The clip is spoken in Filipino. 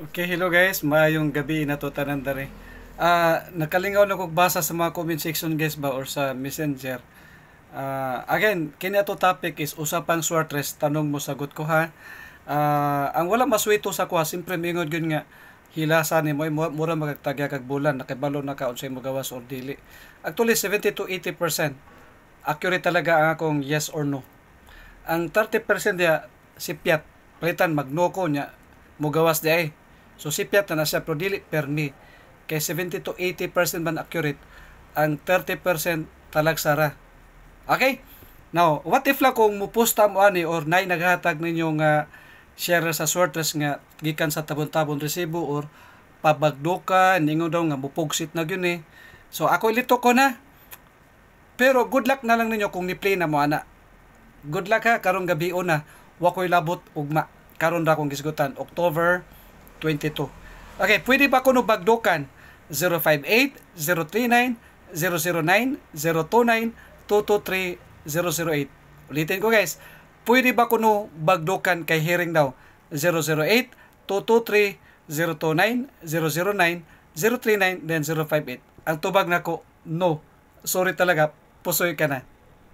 Okay, hello guys. Maayong gabi na to tanan dere. Ah, uh, nakalingaw na kog basa sa mga comment section guys ba or sa Messenger. Uh, again, kini to topic is usapang short Tanong mo sagot ko ha. Uh, ang wala maswito sa kuha, simpre mingod gyud nga hilasa ni mo eh, mura magtagya kag bulan nakibalo na ka unsay mo gawas or dili. Actually 70 to 80% accurate talaga ang akong yes or no. Ang 30% si sipyat. Palitan magnoko nya mo gawas di ay So si CPAP na nasa pero dili permi kay 70 to 80% man accurate ang 30% talagsara. Okay? Now, what if la kung mupusta mo ani or nay naghatag ninyo nga share sa sorters nga gikan sa tabon-tabon resibo or pabagduka ningo daw nga mupugsit na gyud ni. Eh. So ako ilito ko na. Pero good luck na lang ninyo kung ni-play na mo ana. Good luck ha karong gabi na. Wa koy labot ugma. Karon ra akong gisgutan October 22. Okay, pwede ba ko nubagdukan? 058-039-009-029-223-008. Ulitin ko guys. Pwede ba ko nubagdukan kay hearing daw? 008-223-029-009-039 then 058. Ang tubag na ko, no. Sorry talaga, pusoy ka na.